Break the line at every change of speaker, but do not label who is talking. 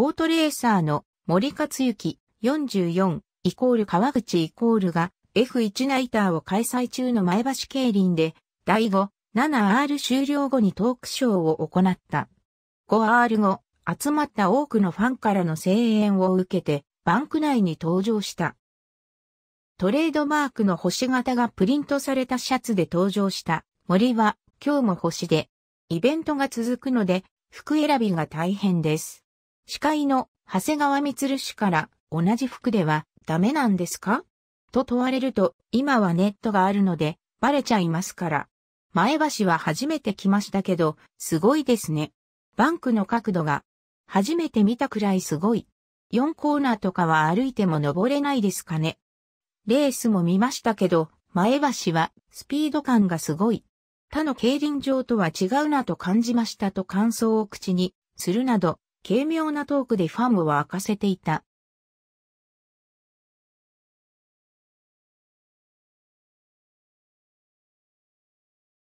オートレーサーの森克幸44イコール川口イコールが F1 ナイターを開催中の前橋競輪で第 5-7R 終了後にトークショーを行った。5R 後、集まった多くのファンからの声援を受けてバンク内に登場した。トレードマークの星型がプリントされたシャツで登場した森は今日も星でイベントが続くので服選びが大変です。司会の長谷川光氏から同じ服ではダメなんですかと問われると、今はネットがあるので、バレちゃいますから。前橋は初めて来ましたけど、すごいですね。バンクの角度が、初めて見たくらいすごい。4コーナーとかは歩いても登れないですかね。レースも見ましたけど、前橋はスピード感がすごい。他の競輪場とは違うなと感じましたと感想を口にするなど、軽妙なトークでファンを沸かせていた。